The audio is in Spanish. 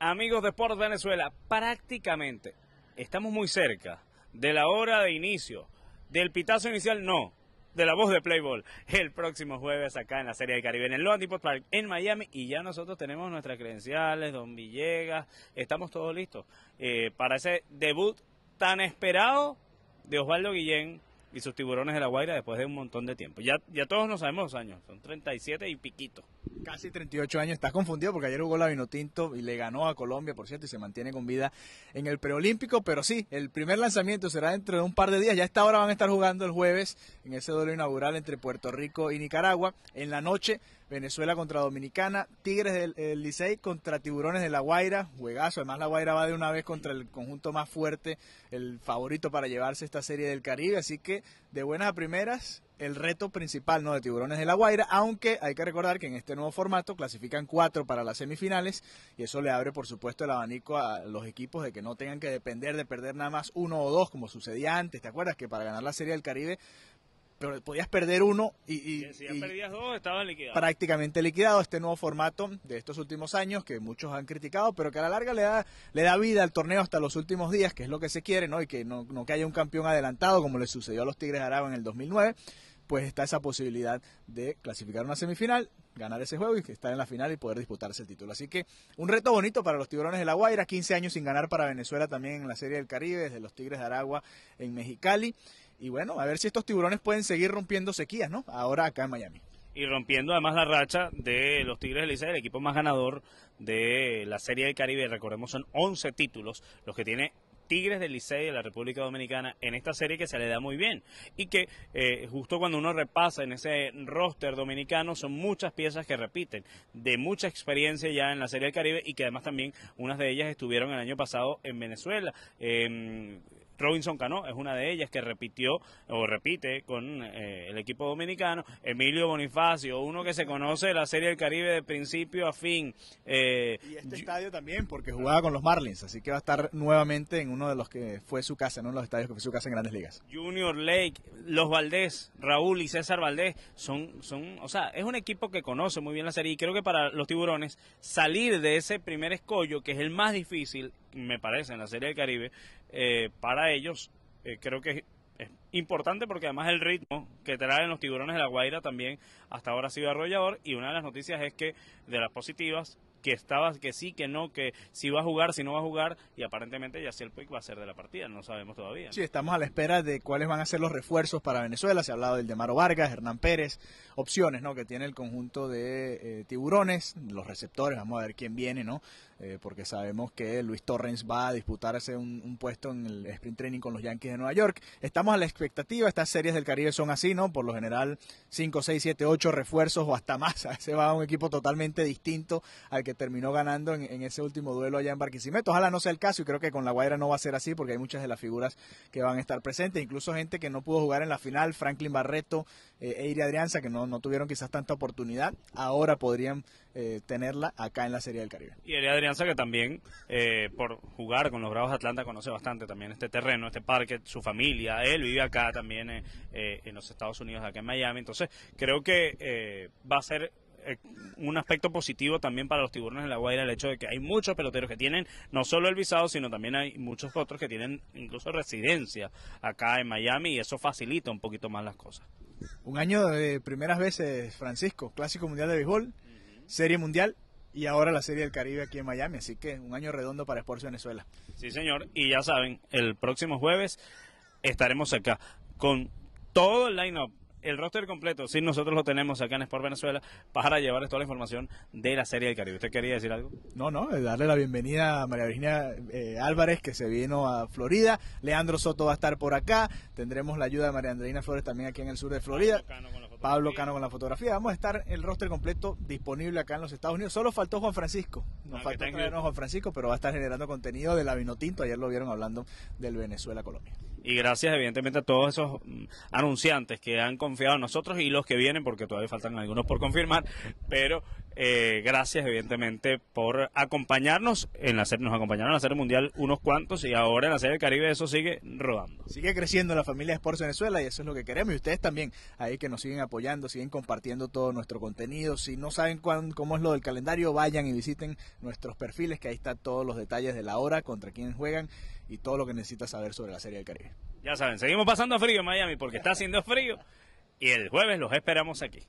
Amigos de Sport Venezuela, prácticamente estamos muy cerca de la hora de inicio, del pitazo inicial no, de la voz de Playboy el próximo jueves acá en la Serie de Caribe, en el Depot Park, en Miami. Y ya nosotros tenemos nuestras credenciales, Don Villegas, estamos todos listos eh, para ese debut tan esperado de Osvaldo Guillén y sus tiburones de la Guaira después de un montón de tiempo. Ya, ya todos nos sabemos los años, son 37 y piquito. Casi 38 años, estás confundido porque ayer jugó la Vinotinto y le ganó a Colombia, por cierto, y se mantiene con vida en el preolímpico, pero sí, el primer lanzamiento será dentro de un par de días, ya a esta hora van a estar jugando el jueves en ese duelo inaugural entre Puerto Rico y Nicaragua, en la noche Venezuela contra Dominicana, Tigres del, Licey contra Tiburones de La Guaira, juegazo, además La Guaira va de una vez contra el conjunto más fuerte, el favorito para llevarse esta serie del Caribe, así que de buenas a primeras el reto principal ¿no? de Tiburones de la Guaira, aunque hay que recordar que en este nuevo formato clasifican cuatro para las semifinales y eso le abre por supuesto el abanico a los equipos de que no tengan que depender de perder nada más uno o dos como sucedía antes, ¿te acuerdas? Que para ganar la Serie del Caribe pero podías perder uno y, si dos, prácticamente liquidado este nuevo formato de estos últimos años que muchos han criticado, pero que a la larga le da, le da vida al torneo hasta los últimos días, que es lo que se quiere, ¿no? Y que no, que haya un campeón adelantado como le sucedió a los Tigres de Aragua en el 2009 pues está esa posibilidad de clasificar una semifinal, ganar ese juego y estar en la final y poder disputarse el título. Así que un reto bonito para los Tiburones de la Guaira, 15 años sin ganar para Venezuela también en la Serie del Caribe, desde los Tigres de Aragua en Mexicali. Y bueno, a ver si estos tiburones pueden seguir rompiendo sequías, ¿no? Ahora acá en Miami. Y rompiendo además la racha de los Tigres del Licey, el equipo más ganador de la Serie del Caribe. Recordemos, son 11 títulos los que tiene Tigres del Licey de la República Dominicana en esta serie que se le da muy bien y que eh, justo cuando uno repasa en ese roster dominicano son muchas piezas que repiten de mucha experiencia ya en la Serie del Caribe y que además también unas de ellas estuvieron el año pasado en Venezuela. Em, Robinson Cano es una de ellas que repitió o repite con eh, el equipo dominicano. Emilio Bonifacio, uno que se conoce de la Serie del Caribe de principio a fin. Eh, y este estadio también, porque jugaba con los Marlins, así que va a estar nuevamente en uno de los que fue su casa, en uno de los estadios que fue su casa en Grandes Ligas. Junior Lake, los Valdés, Raúl y César Valdés, son, son, o sea, es un equipo que conoce muy bien la serie y creo que para los tiburones salir de ese primer escollo, que es el más difícil, me parece, en la Serie del Caribe, eh, para ellos eh, creo que es importante porque además el ritmo que traen los tiburones de la Guaira también hasta ahora ha sido arrollador y una de las noticias es que de las positivas que estabas que sí, que no, que si va a jugar, si no va a jugar, y aparentemente ya el Puig va a ser de la partida, no sabemos todavía. Sí, estamos a la espera de cuáles van a ser los refuerzos para Venezuela, se ha hablado del de Maro Vargas, Hernán Pérez, opciones ¿no? que tiene el conjunto de eh, tiburones, los receptores, vamos a ver quién viene, ¿no? Eh, porque sabemos que Luis Torrens va a disputarse un, un, puesto en el sprint training con los Yankees de Nueva York. Estamos a la expectativa, estas series del Caribe son así, ¿no? Por lo general 5, 6, 7, 8 refuerzos o hasta más, se va a un equipo totalmente distinto al que que terminó ganando en, ese último duelo allá en Barquisimeto. Ojalá no sea el caso y creo que con La Guaira no va a ser así porque hay muchas de las figuras que van a estar presentes, incluso gente que no pudo jugar en la final, Franklin Barreto, e eh, Iria Adrianza, que no, tuvieron quizás tanta oportunidad, ahora podrían eh, tenerla acá en la Serie del Caribe. Y Adrianza que también eh, por jugar con los Bravos Atlanta conoce bastante también este terreno, este parque, su familia, él vive acá también en los Estados Unidos, acá en Miami, entonces creo que va a ser eh, un aspecto positivo también para los tiburones de La Guaira el hecho de que hay muchos peloteros que tienen no solo el visado, sino también hay muchos otros que tienen incluso residencia acá en Miami y eso facilita un poquito más las cosas. Un año de primeras veces, Francisco, Clásico Mundial de Béisbol, Serie Mundial, y ahora la Serie del Caribe aquí en Miami. Así que un año redondo para Sports Venezuela. Sí, señor. Y ya saben, el próximo jueves estaremos acá con todo el line-up el roster completo, sí, nosotros lo tenemos acá en Sport Venezuela para llevarles toda la información de la Serie del Caribe. ¿Usted quería decir algo? No, no, eh, darle la bienvenida a María Virginia eh, Álvarez, que se vino a Florida. Leandro Soto va a estar por acá. Tendremos la ayuda de María Andreina Flores también aquí en el sur de Florida. Pablo Cano con la fotografía. Vamos a estar el roster completo disponible acá en los Estados Unidos. Solo faltó Juan Francisco. Nos ah, faltó Juan Francisco, pero va a estar generando contenido de la Vinotinto. Ayer lo vieron hablando del Venezuela-Colombia y gracias evidentemente a todos esos mm, anunciantes que han confiado en nosotros y los que vienen, porque todavía faltan algunos por confirmar, pero eh, gracias, evidentemente, por acompañarnos. En la serie, nos acompañaron en la Serie Mundial unos cuantos y ahora en la Serie del Caribe eso sigue rodando. Sigue creciendo la familia Sports Venezuela y eso es lo que queremos. Y ustedes también, ahí que nos siguen apoyando, siguen compartiendo todo nuestro contenido. Si no saben cómo es lo del calendario, vayan y visiten nuestros perfiles, que ahí están todos los detalles de la hora, contra quién juegan y todo lo que necesitas saber sobre la Serie del Caribe. Ya saben, seguimos pasando frío en Miami porque está haciendo frío y el jueves los esperamos aquí.